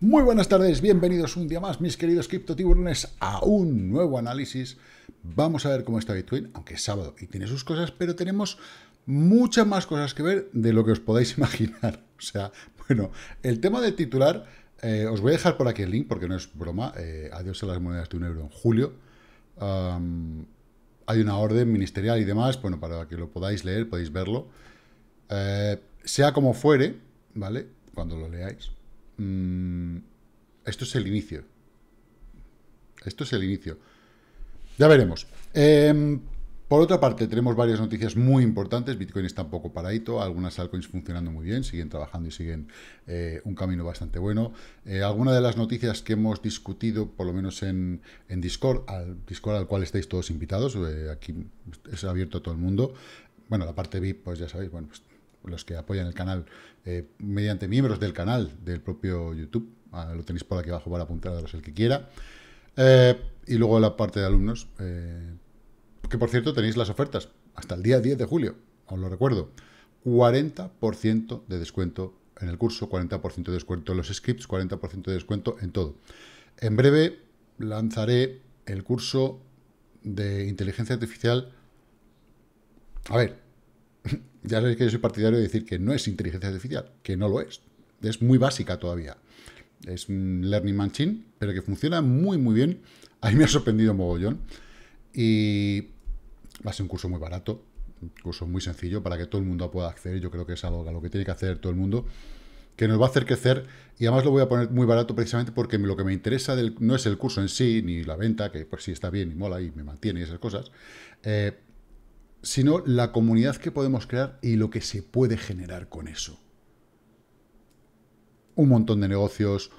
Muy buenas tardes, bienvenidos un día más, mis queridos criptotiburones, a un nuevo análisis. Vamos a ver cómo está Bitcoin, aunque es sábado y tiene sus cosas, pero tenemos muchas más cosas que ver de lo que os podáis imaginar. O sea, bueno, el tema del titular, eh, os voy a dejar por aquí el link porque no es broma. Eh, adiós a las monedas de un euro en julio. hay una orden ministerial y demás, bueno, para que lo podáis leer, podéis verlo. Eh, sea como fuere, ¿vale? Cuando lo leáis Mm, esto es el inicio. Esto es el inicio. Ya veremos. Em, por otra parte, tenemos varias noticias muy importantes. Bitcoin está un poco paradito, algunas altcoins funcionando muy bien, siguen trabajando y siguen eh, un camino bastante bueno. Eh, alguna de las noticias que hemos discutido, por lo menos en, Discord, al Discord al cual estáis todos invitados, eh, aquí es abierto a todo el mundo. Bueno, la parte VIP, pues ya sabéis, bueno, pues los que apoyan el canal eh, mediante miembros del canal del propio YouTube. Ah, lo tenéis por aquí abajo para apuntaros el que quiera. Eh, y luego la parte de alumnos, eh, que por cierto tenéis las ofertas hasta el día 10 de julio, os lo recuerdo. 40% de descuento en el curso, 40% de descuento en los scripts, 40% de descuento en todo. En breve lanzaré el curso de inteligencia artificial. A ver, ya sabéis que yo soy partidario de decir que no es inteligencia artificial, que no lo es. Es muy básica todavía. Es un learning machine, pero que funciona muy, muy bien. A mí me ha sorprendido mogollón. Y va a ser un curso muy barato, un curso muy sencillo para que todo el mundo pueda acceder. Yo creo que es algo a lo que tiene que hacer todo el mundo, que nos va a hacer crecer. Y además lo voy a poner muy barato precisamente porque lo que me interesa no es el curso en sí, ni la venta, que pues sí está bien y mola y me mantiene y esas cosas. Eh, sino la comunidad que podemos crear y lo que se puede generar con eso. Un montón de negocios,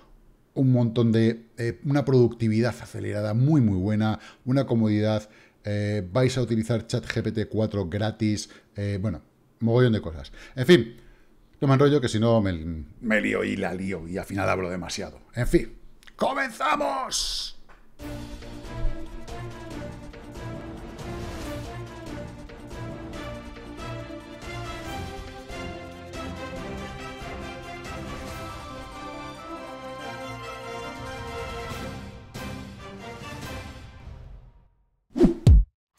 un montón de... Eh, una productividad acelerada muy muy buena, una comodidad, eh, vais a utilizar ChatGPT 4 gratis, eh, bueno, mogollón de cosas. En fin, no me enrollo que si no me, me lío y la lío y al final hablo demasiado. En fin, ¡comenzamos!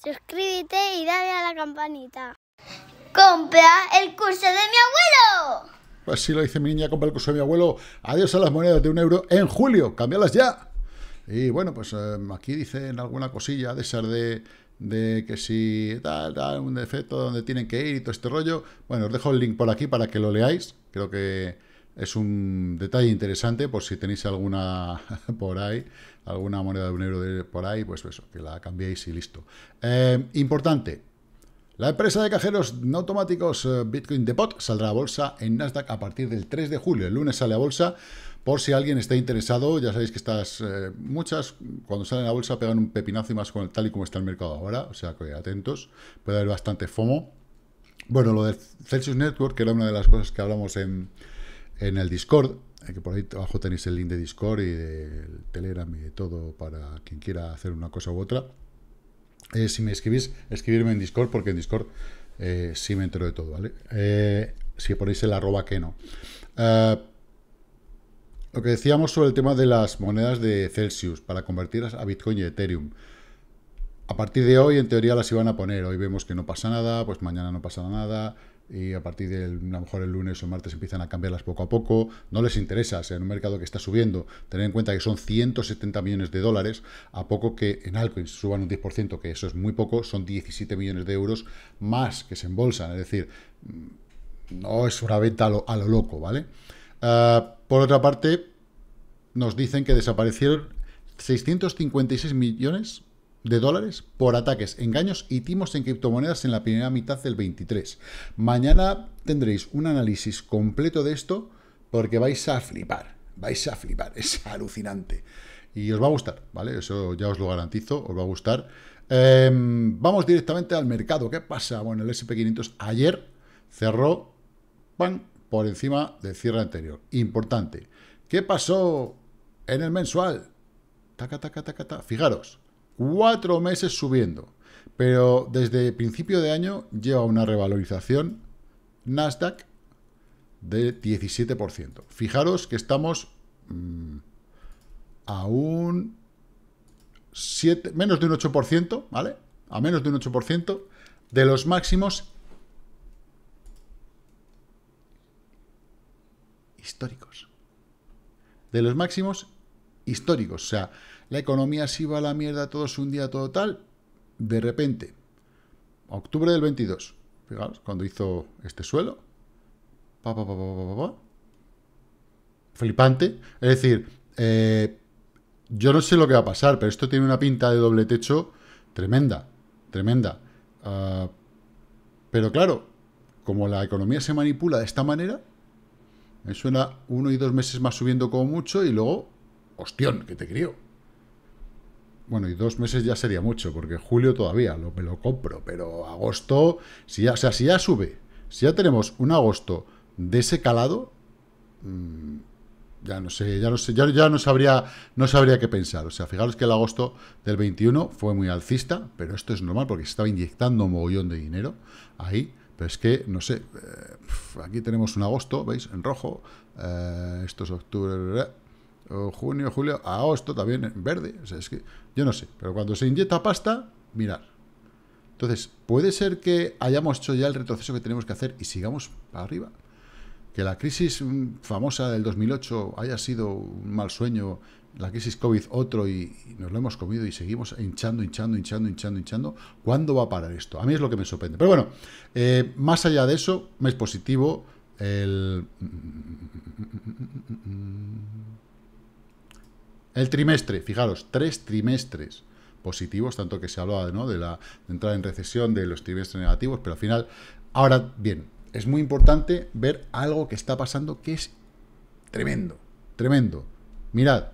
Suscríbete y dale a la campanita. ¡Compra el curso de mi abuelo! Pues sí lo dice mi niña, compra el curso de mi abuelo. Adiós a las monedas de un euro en julio. Cámbialas ya. Y bueno, pues em, aquí dicen alguna cosilla de ser de, que si da un defecto donde tienen que ir y todo este rollo. Bueno, os dejo el link por aquí para que lo leáis. Creo que es un detalle interesante por si tenéis alguna por ahí, alguna moneda de un euro por ahí, pues eso, que la cambiéis y listo. Eh, importante, la empresa de cajeros no automáticos eh, Bitcoin Depot saldrá a bolsa en Nasdaq a partir del 3 de julio. El lunes sale a bolsa. Por si alguien está interesado, ya sabéis que estas eh, muchas, cuando salen a bolsa, pegan un pepinazo y más con el, tal y como está el mercado ahora. O sea que atentos, puede haber bastante FOMO. Bueno, lo de Celsius Network, que era una de las cosas que hablamos en, en el Discord, eh, que por ahí abajo tenéis el link de Discord y del Telegram y de todo para quien quiera hacer una cosa u otra. Eh, si me escribís, escribirme en Discord, porque en Discord eh, sí me entero de todo, ¿vale? si ponéis el arroba que no. lo que decíamos sobre el tema de las monedas de Celsius para convertirlas a Bitcoin y Ethereum. A partir de hoy, en teoría, las iban a poner. Hoy vemos que no pasa nada, pues mañana no pasa nada y a partir de, a lo mejor el lunes o martes empiezan a cambiarlas poco a poco, no les interesa, en un mercado que está subiendo, tener en cuenta que son 170 millones de dólares, a poco que en algo suban un 10%, que eso es muy poco, son 17 millones de euros más que se embolsan, es decir, no es una venta a lo, loco, ¿vale? Ah, por otra parte, nos dicen que desaparecieron 656 millones de dólares por ataques, engaños y timos en criptomonedas en la primera mitad del 23. Mañana tendréis un análisis completo de esto porque vais a flipar, vais a flipar, es alucinante. Y os va a gustar, ¿vale? Eso ya os lo garantizo, os va a gustar. Em, vamos directamente al mercado. ¿Qué pasa? Bueno, el SP500 ayer cerró por encima del cierre anterior. Importante. ¿Qué pasó en el mensual? Taca, taca, taca, taca. Fijaros, cuatro meses subiendo, pero desde principio de año lleva una revalorización Nasdaq de 17%. Fijaros que estamos mm, a un 7, menos de un 8%, ¿vale? A menos de un 8% de los máximos históricos. De los máximos históricos. O sea, la economía se va a la mierda, todos un día, total, tal. De repente, octubre del 22, fijaros cuando hizo este suelo, flipante. Es decir, eh, yo no sé lo que va a pasar, pero esto tiene una pinta de doble techo tremenda, tremenda. Ah, pero claro, como la economía se manipula de esta manera, me suena uno y dos meses más subiendo como mucho y luego, ostión, que te crío bueno, y dos meses ya sería mucho, porque julio todavía lo, me lo compro, pero agosto, si ya, o sea, si ya sube, si ya tenemos un agosto de ese calado, mm, ya no sé, ya no sé, ya, no sabría, no sabría qué pensar. O sea, fijaros que el agosto del 21 fue muy alcista, pero esto es normal porque se estaba inyectando un mogollón de dinero ahí. Pero es que, no sé, eh, aquí tenemos un agosto, ¿veis? En rojo, eh, esto es octubre, junio, julio, agosto también en verde. O sea, es que yo no sé, pero cuando se inyecta pasta, mirar. Entonces, puede ser que hayamos hecho ya el retroceso que tenemos que hacer y sigamos para arriba. Que la crisis mm, famosa del 2008 haya sido un mal sueño, la crisis COVID otro y, nos lo hemos comido y seguimos hinchando, hinchando, hinchando, hinchando, hinchando. ¿Cuándo va a parar esto? A mí es lo que me sorprende. Pero bueno, eh, más allá de eso, es positivo, el... El trimestre, fijaros, tres trimestres positivos, tanto que se hablaba ¿no? de la entrada en recesión, de los trimestres negativos, pero al final, ahora bien, es muy importante ver algo que está pasando que es tremendo, tremendo. Mirad,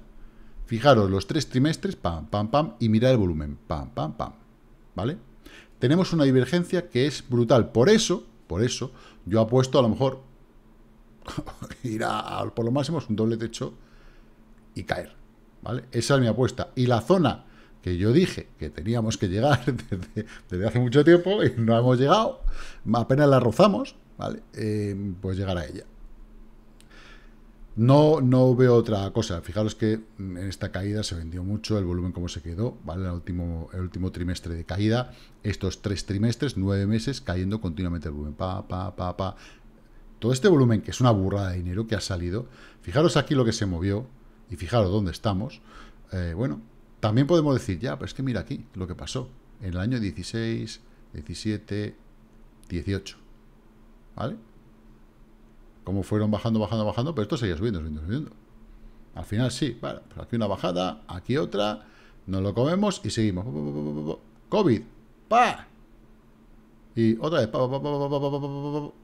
fijaros los tres trimestres, pam, pam, pam, y mirad el volumen, pam, pam, pam, ¿vale? Tenemos una divergencia que es brutal, por eso, por eso, yo apuesto a lo mejor ir a, por lo máximo un doble techo y caer. Esa es mi apuesta. Y la zona que yo dije que teníamos que llegar desde, hace mucho tiempo y no hemos llegado, apenas la rozamos, ¿vale? Eh, pues llegar a ella. No, no veo otra cosa. Fijaros que en esta caída se vendió mucho, el volumen como se quedó, ¿vale? El último, el último trimestre de caída, estos tres trimestres, nueve meses, cayendo continuamente el volumen. Pa, pa, pa, pa. Todo este volumen, que es una burrada de dinero que ha salido, fijaros aquí lo que se movió, y fijaros dónde estamos, bueno, también podemos decir, ya, pero es que mira aquí lo que pasó en el año 16, 17, 18, ¿vale? Cómo fueron bajando, bajando, bajando, pero esto seguía subiendo, subiendo, subiendo. Al final sí, vale, pues aquí una bajada, aquí otra, nos lo comemos y seguimos. COVID, pa. Y otra vez, pa, pa, pa, pa, pa, pa, pa, pa, pa, pa.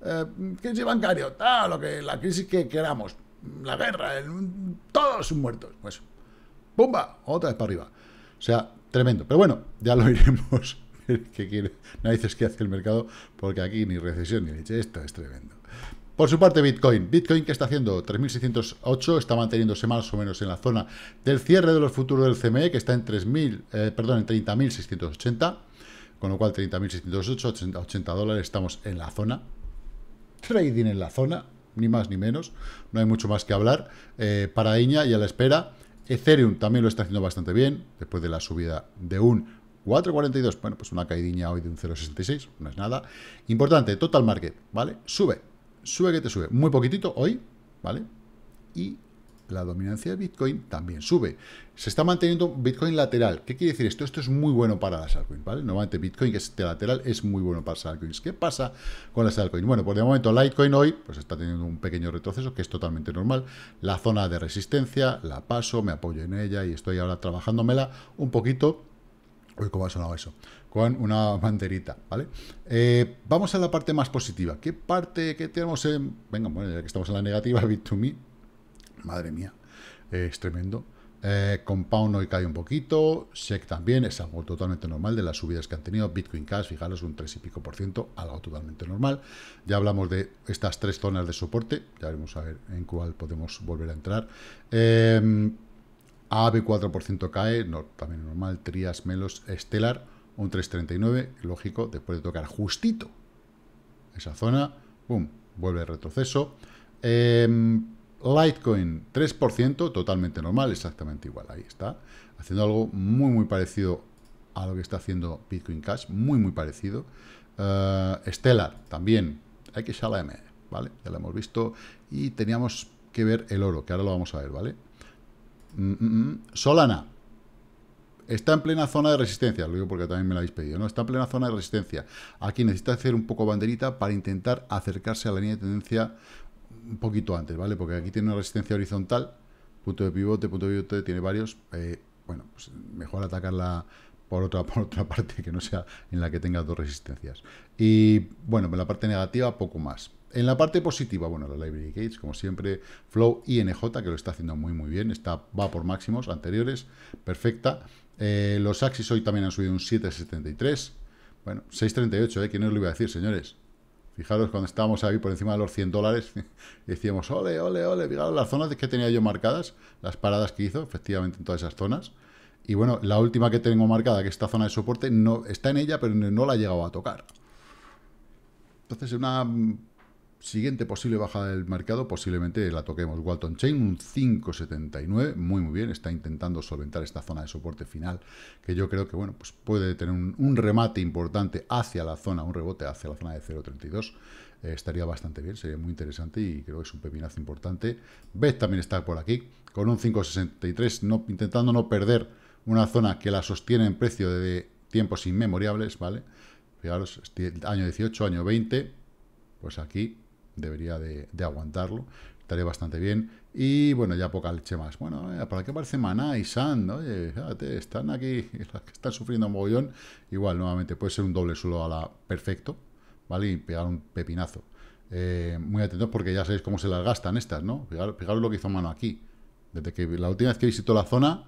Eh, crisis bancario, lo que, la crisis que queramos la guerra, todos todos muertos. Pues, ¡pumba! Otra vez para arriba. O sea, tremendo. Pero bueno, ya lo iremos. que quiere, narices que hace el mercado, porque aquí ni recesión ni leche. Esto es tremendo. Por su parte, Bitcoin. Bitcoin que está haciendo 3.608, está manteniéndose más o menos en la zona del cierre de los futuros del CME, que está en 3.000, eh, perdón, en 30.680, con lo cual 30.608, 80 dólares, estamos en la zona. Trading en la zona, ni más ni menos, no hay mucho más que hablar. Eh, para Iña y a la espera, Ethereum también lo está haciendo bastante bien, después de la subida de un 4.42, bueno, pues una caídiña hoy de un 0.66, no es nada. Importante, total market, ¿vale? Sube, sube que te sube, muy poquitito hoy, ¿vale? Y la dominancia de Bitcoin también sube. Se está manteniendo Bitcoin lateral. ¿Qué quiere decir esto? Esto es muy bueno para las altcoins, ¿vale? Normalmente Bitcoin, que es este lateral, es muy bueno para las altcoins. ¿Qué pasa con las altcoins? Bueno, por el momento Litecoin hoy pues está teniendo un pequeño retroceso, que es totalmente normal. La zona de resistencia, la paso, me apoyo en ella y estoy ahora trabajándomela un poquito. hoy ¿cómo ha sonado eso? Con una banderita, ¿vale? Eh, vamos a la parte más positiva. ¿Qué parte que tenemos en...? Venga, bueno, ya que estamos en la negativa, Bit2Me, madre mía, es tremendo. Eh, Compound hoy cae un poquito, SEC también, es algo totalmente normal de las subidas que han tenido, Bitcoin Cash, fijaros, un 3 y pico por ciento, algo totalmente normal. Ya hablamos de estas tres zonas de soporte, ya veremos a ver en cuál podemos volver a entrar. Eh, AB 4% cae, no, también normal, Trias, Melos, Stellar, un 3.39, lógico, después de tocar justito esa zona, boom, vuelve el retroceso. Em, Litecoin 3%, totalmente normal, exactamente igual, ahí está. Haciendo algo muy, muy parecido a lo que está haciendo Bitcoin Cash, muy, muy parecido. Eh, Stellar, también, XLM, ¿vale? Ya lo hemos visto. Y teníamos que ver el oro, que ahora lo vamos a ver, ¿vale? Mm, mm, mm. Solana, está en plena zona de resistencia, lo digo porque también me lo habéis pedido, ¿no? Está en plena zona de resistencia. Aquí necesita hacer un poco banderita para intentar acercarse a la línea de tendencia un poquito antes, ¿vale? Porque aquí tiene una resistencia horizontal, punto de pivote, punto de pivote, tiene varios. Eh, bueno, pues mejor atacarla por otra, por otra parte que no sea en la que tenga dos resistencias. Y bueno, en la parte negativa poco más. En la parte positiva, bueno, la Library Gates, como siempre, Flow INJ, que lo está haciendo muy muy bien, está, va por máximos anteriores, perfecta. Eh, los Axis hoy también han subido un 7,73, bueno, 6,38, ¿eh? que no os lo iba a decir, señores. Fijaros, cuando estábamos ahí por encima de los 100 dólares, decíamos, ole, ole, ole, fijaros las zonas que tenía yo marcadas, las paradas que hizo, efectivamente, en todas esas zonas. Y bueno, la última que tengo marcada, que es esta zona de soporte, no está en ella, pero no la ha llegado a tocar. Entonces, una siguiente posible bajada del mercado posiblemente la toquemos. Walton Chain, un 5,79, muy muy bien, está intentando solventar esta zona de soporte final, que yo creo que bueno, pues puede tener un, remate importante hacia la zona, un rebote hacia la zona de 0,32. Eh, estaría bastante bien, sería muy interesante y creo que es un pepinazo importante. Beth también está por aquí, con un 5,63, intentando no perder una zona que la sostiene en precio de tiempos inmemorables ¿vale? Fijaros, año 18, año 20, pues aquí debería de, aguantarlo, estaría bastante bien. Y bueno, ya poca leche más. Bueno, eh, ¿para qué parece Maná y Sand? Oye, están aquí, las que están sufriendo un mogollón. Igual, nuevamente, puede ser un doble suelo a la perfecto, ¿vale? Y pegar un pepinazo. Eh, muy atentos porque ya sabéis cómo se las gastan estas, ¿no? Fijaros, lo que hizo Mano aquí. Desde que la última vez que visitó la zona,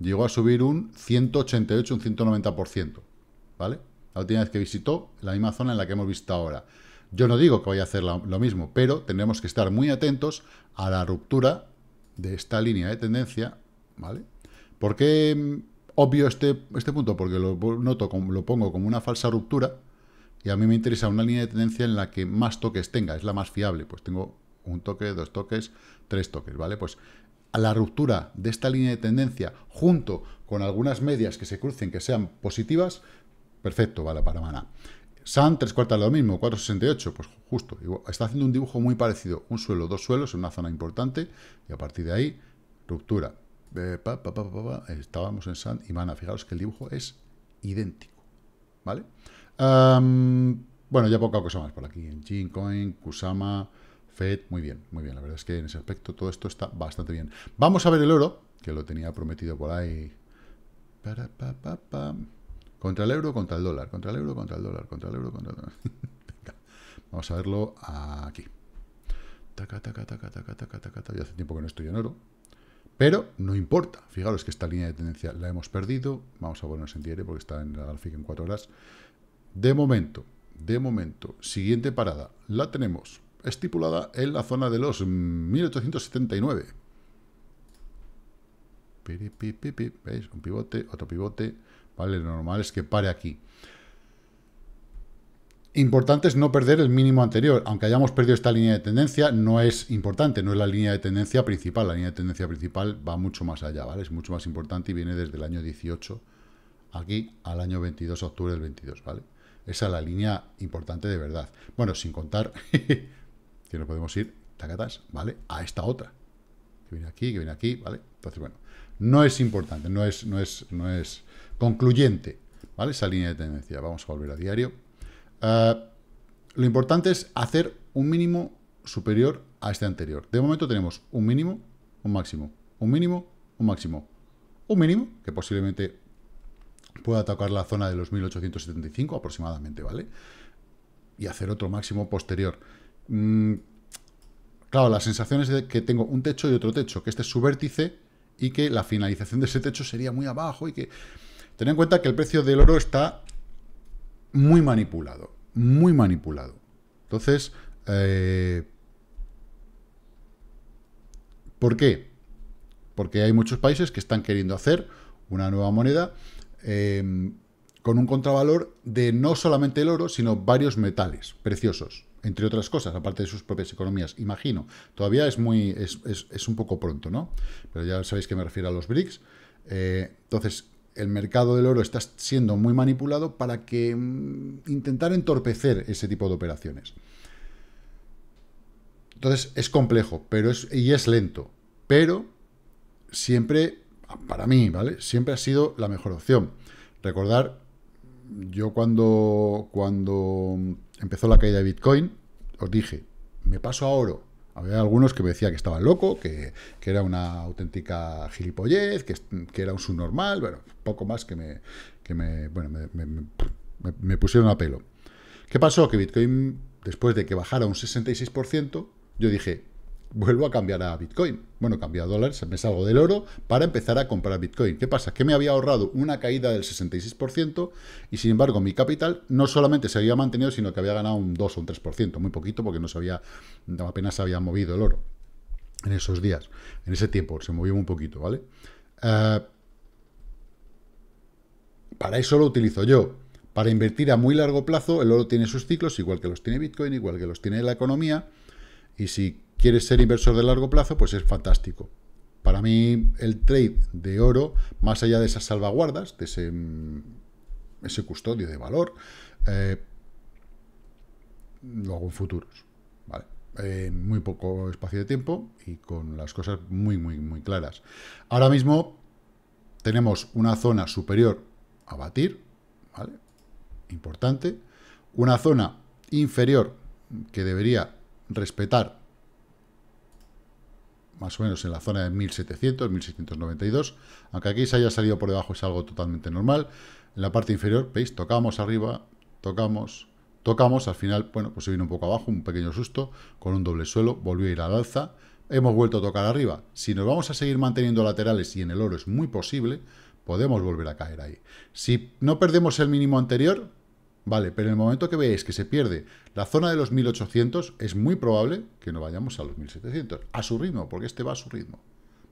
llegó a subir un 188, un 190%, ¿vale? La última vez que visitó la misma zona en la que hemos visto ahora. Yo no digo que vaya a hacer lo, mismo, pero tenemos que estar muy atentos a la ruptura de esta línea de tendencia, ¿vale? ¿Por qué mm, obvio este, este punto? Porque lo, noto lo pongo como una falsa ruptura y a mí me interesa una línea de tendencia en la que más toques tenga, es la más fiable. Pues tengo un toque, dos toques, tres toques, ¿vale? Pues a la ruptura de esta línea de tendencia junto con algunas medias que se crucen que sean positivas, perfecto, vale para maná. San, tres cuartas lo mismo, 4,68, pues justo. Está haciendo un dibujo muy parecido, un suelo, dos suelos en una zona importante, y a partir de ahí, ruptura. Eh, estábamos en San y Mana, fijaros que el dibujo es idéntico, ¿vale? bueno, ya poca cosa más por aquí, en Gincoin, Kusama, FED, muy bien, muy bien, la verdad es que en ese aspecto todo esto está bastante bien. Vamos a ver el oro, que lo tenía prometido por ahí, para, contra el euro, contra el dólar, contra el euro, contra el dólar, contra el euro, contra el dólar. Vamos a verlo aquí. Taca, taca, taca, taca, taca, taca, Ya hace tiempo que no estoy en oro. Pero no importa. Fijaros que esta línea de tendencia la hemos perdido. Vamos a ponernos en diario porque está en la gráfica en cuatro horas. De momento, de momento, siguiente parada. La tenemos estipulada en la zona de los 1879. ¿Veis? Un pivote, otro pivote ¿vale? Lo normal es que pare aquí. Importante es no perder el mínimo anterior. Aunque hayamos perdido esta línea de tendencia, no es importante, no es la línea de tendencia principal. La línea de tendencia principal va mucho más allá, ¿vale? Es mucho más importante y viene desde el año 18 aquí al año 22, octubre del 22, ¿vale? Esa es la línea importante de verdad. Bueno, sin contar que nos podemos ir, tacatas, ¿vale? A esta otra. Que viene aquí, que viene aquí, ¿vale? Entonces, bueno, no es importante, no es, no es, no es Concluyente, ¿vale? Esa línea de tendencia. Vamos a volver a diario. Eh, lo importante es hacer un mínimo superior a este anterior. De momento tenemos un mínimo, un máximo, un mínimo, un máximo, un mínimo, que posiblemente pueda tocar la zona de los 1875 aproximadamente, ¿vale? Y hacer otro máximo posterior. Mm, claro, la sensación es de que tengo un techo y otro techo, que este es su vértice y que la finalización de ese techo sería muy abajo y que... Ten en cuenta que el precio del oro está muy manipulado, muy manipulado. Entonces, eh, ¿por qué? Porque hay muchos países que están queriendo hacer una nueva moneda eh, con un contravalor de no solamente el oro, sino varios metales preciosos, entre otras cosas, aparte de sus propias economías, imagino. Todavía es, muy, es, un poco pronto, ¿no? Pero ya sabéis que me refiero a los BRICS. Eh, entonces, el mercado del oro está siendo muy manipulado para que mm, intentar entorpecer ese tipo de operaciones. Entonces es complejo, pero y es lento, pero siempre para mí, ¿vale? Siempre ha sido la mejor opción. Recordar yo cuando cuando empezó la caída de Bitcoin os dije, me paso a oro había algunos que me decían que estaba loco, que, era una auténtica gilipollez, que, que, era un subnormal, bueno, poco más que me, me, bueno, me pusieron a pelo. ¿Qué pasó? Que Bitcoin, después de que bajara un 66%, yo dije, vuelvo a cambiar a Bitcoin. Bueno, cambio a dólares, me salgo del oro para empezar a comprar Bitcoin. ¿Qué pasa? Que me había ahorrado una caída del 66% y sin embargo mi capital no solamente se había mantenido, sino que había ganado un 2 o un 3%, muy poquito porque no se había, apenas se había movido el oro en esos días, en ese tiempo, se movió un poquito, ¿vale? Eh, para eso lo utilizo yo. Para invertir a muy largo plazo, el oro tiene sus ciclos, igual que los tiene Bitcoin, igual que los tiene la economía, y si quieres ser inversor de largo plazo, pues es fantástico. Para mí el trade de oro, más allá de esas salvaguardas, de ese, mm, custodio de valor, eh, lo hago en futuros, ¿vale? En muy poco espacio de tiempo y con las cosas muy, muy, muy claras. Ahora mismo tenemos una zona superior a batir, ¿vale? Importante. Una zona inferior que debería respetar más o menos en la zona de 1700, 1692, aunque aquí se haya salido por debajo es algo totalmente normal. En la parte inferior, veis, tocamos arriba, tocamos, tocamos, al final, bueno, pues se vino un poco abajo, un pequeño susto, con un doble suelo, volvió a ir al alza, hemos vuelto a tocar arriba. Si nos vamos a seguir manteniendo laterales y en el oro es muy posible, podemos volver a caer ahí. Si no perdemos el mínimo anterior, Vale, pero en el momento que veis que se pierde la zona de los 1800, es muy probable que no vayamos a los 1700, a su ritmo, porque este va a su ritmo.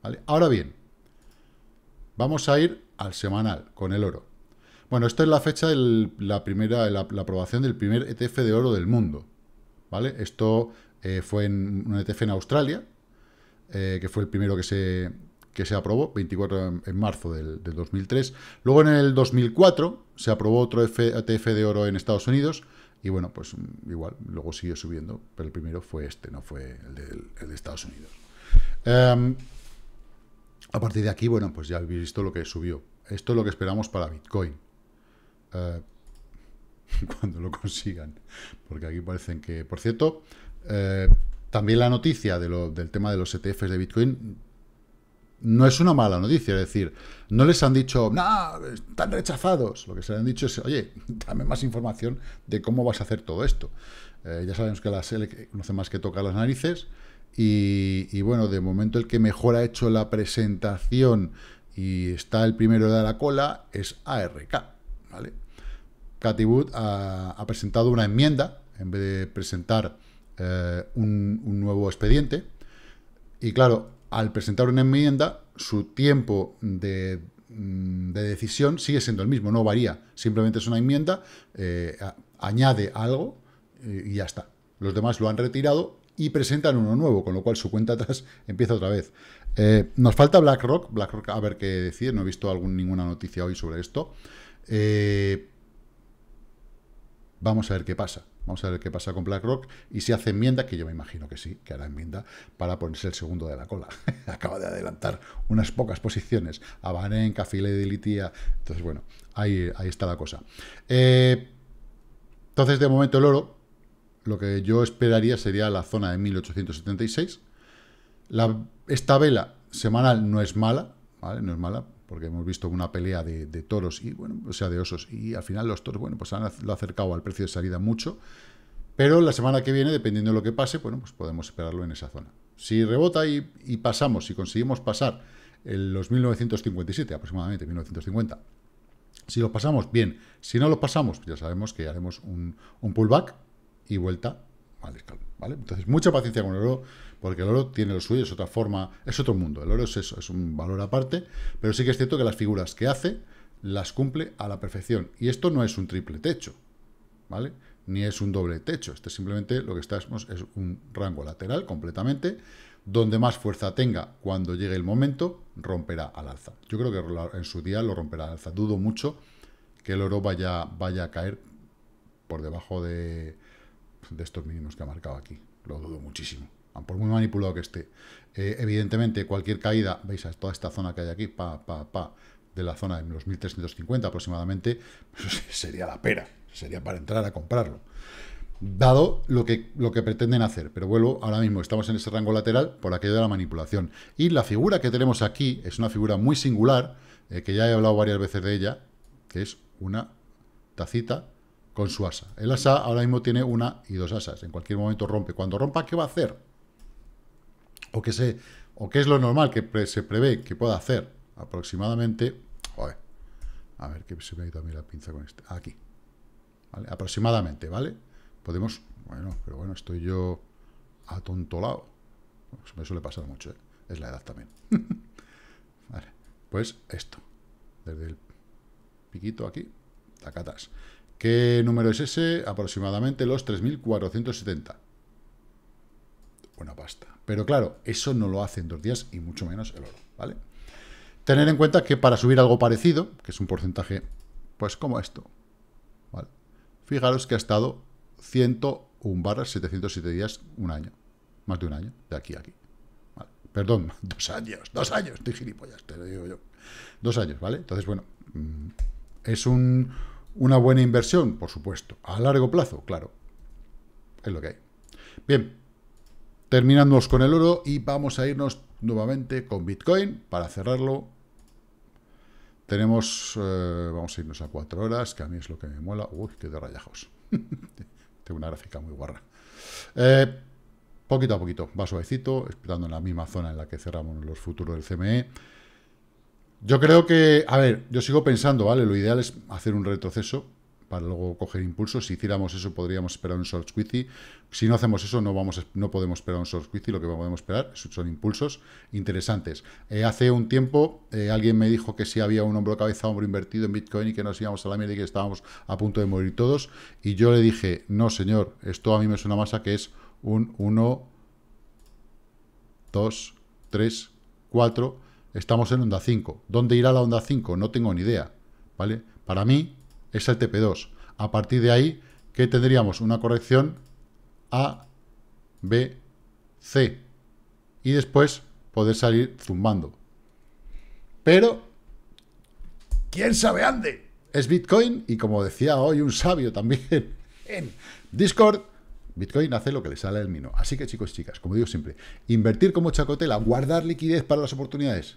¿vale? Ahora bien, vamos a ir al semanal con el oro. Bueno, esta es la fecha de la, primera, la, aprobación del primer ETF de oro del mundo. ¿vale? Esto eh, fue en un ETF en Australia, eh, que fue el primero que se, que se aprobó, 24 en, marzo del, 2003. Luego en el 2004 se aprobó otro ETF de oro en Estados Unidos, y bueno, pues igual, luego siguió subiendo, pero el primero fue este, no fue el de, Estados Unidos. Em, a partir de aquí, bueno, pues ya habéis visto lo que subió. Esto es lo que esperamos para Bitcoin. Eh, cuando lo consigan. Porque aquí parecen que... Por cierto, eh, también la noticia del tema de los ETFs de Bitcoin no es una mala noticia, es decir, no les han dicho, nada están rechazados, lo que se les han dicho es, oye, dame más información de cómo vas a hacer todo esto. Eh, ya sabemos que la SELE conoce más que tocar las narices y, bueno, de momento el que mejor ha hecho la presentación y está el primero de la cola es ARK, ¿vale? Cathy Wood ha, presentado una enmienda en vez de presentar eh, un nuevo expediente y claro, al presentar una enmienda, su tiempo mm, de, decisión sigue siendo el mismo, no varía. Simplemente es una enmienda, eh, añade algo eh, y ya está. Los demás lo han retirado y presentan uno nuevo, con lo cual su cuenta atrás empieza otra vez. Eh, nos falta BlackRock. BlackRock, a ver qué decir. No he visto ninguna noticia hoy sobre esto. vamos a ver qué pasa. Vamos a ver qué pasa con BlackRock y si hace enmienda, que yo me imagino que sí, que hará enmienda para ponerse el segundo de la cola. Acaba de adelantar unas pocas posiciones a Banen, Cafile de Entonces, bueno, ahí, está la cosa. Eh, entonces, de momento, el oro, lo que yo esperaría sería la zona de 1876. esta vela semanal no es mala, ¿vale? No es mala, porque hemos visto una pelea de, toros y bueno, o sea, de osos y al final los toros, bueno, pues han lo acercado al precio de salida mucho, pero la semana que viene, dependiendo de lo que pase, bueno, pues podemos esperarlo en esa zona. Si rebota y, pasamos, si conseguimos pasar el, los 1957, aproximadamente 1950, si los pasamos, bien, si no los pasamos, ya sabemos que haremos un, pullback y vuelta al escalón. Entonces, mucha paciencia con el oro, porque el oro tiene lo suyo, es otra forma, es otro mundo. El oro es eso, es un valor aparte, pero sí que es cierto que las figuras que hace las cumple a la perfección. Y esto no es un triple techo, ¿vale? Ni es un doble techo. Este simplemente lo que está es un rango lateral completamente. Donde más fuerza tenga, cuando llegue el momento, romperá al alza. Yo creo que en su día lo romperá al alza. Dudo mucho que el oro vaya, vaya a caer por debajo de, de estos mínimos que ha marcado aquí. Lo dudo muchísimo. Por muy manipulado que esté. Eh, evidentemente, cualquier caída, veis a toda esta zona que hay aquí, pa, pa, pa, de la zona de los 1350 aproximadamente, sería la pera. Sería para entrar a comprarlo. Dado lo que, lo que pretenden hacer. Pero vuelvo, ahora mismo estamos en ese rango lateral por aquello de la manipulación. Y la figura que tenemos aquí es una figura muy singular, eh, que ya he hablado varias veces de ella, que es una tacita con su asa. El asa ahora mismo tiene una y dos asas. En cualquier momento rompe. Cuando rompa, ¿qué va a hacer? O qué o es lo normal que se prevé que pueda hacer aproximadamente... Joder, a ver, que se me ha ido a mí la pinza con este. Aquí. ¿Vale? Aproximadamente, ¿vale? Podemos... Bueno, pero bueno, estoy yo atontolado. ...eso pues me suele pasar mucho, ¿eh? Es la edad también. vale, pues esto. Desde el piquito aquí, tacatas. ¿Qué número es ese? Aproximadamente los 3.470. Buena pasta. Pero claro, eso no lo hace en dos días y mucho menos el oro, ¿vale? Tener en cuenta que para subir algo parecido, que es un porcentaje, pues como esto, ¿vale? Fijaros que ha estado 101 barras 707 días un año, más de un año, de aquí a aquí. Perdón, dos años, dos años, estoy gilipollas, te lo digo yo. Dos años, ¿vale? Entonces, bueno, mm, es un una buena inversión, por supuesto. A largo plazo, claro. Es lo que hay. Bien, terminamos con el oro y vamos a irnos nuevamente con Bitcoin para cerrarlo. Tenemos, eh, vamos a irnos a cuatro horas, que a mí es lo que me mola. Uy, qué de rayajos. Tengo una gráfica muy guarra. Eh, poquito a poquito, va suavecito, esperando en la misma zona en la que cerramos los futuros del CME. Yo creo que, a ver, yo sigo pensando, ¿vale? Lo ideal es hacer un retroceso para luego coger impulso. Si hiciéramos eso, podríamos esperar un short squeezy. Si no hacemos eso, no, vamos, no podemos esperar un short squeezy. Lo que podemos esperar son impulsos interesantes. Eh, hace un tiempo, eh, alguien me dijo que si había un hombro cabeza, hombro invertido en Bitcoin y que nos íbamos a la mierda y que estábamos a punto de morir todos. Y yo le dije, no, señor, esto a mí me suena más a que es un 1, 2, 3, 4 estamos en onda 5. ¿Dónde irá la onda 5? No tengo ni idea, ¿vale? Para mí es el TP2. A partir de ahí, ¿qué tendríamos? Una corrección A, B, C. Y después poder salir zumbando. Pero, ¿quién sabe ande? Es Bitcoin y como decía hoy un sabio también en Discord, Bitcoin hace lo que le sale el mino. Así que chicos y chicas, como digo siempre, invertir como chacotela, guardar liquidez para las oportunidades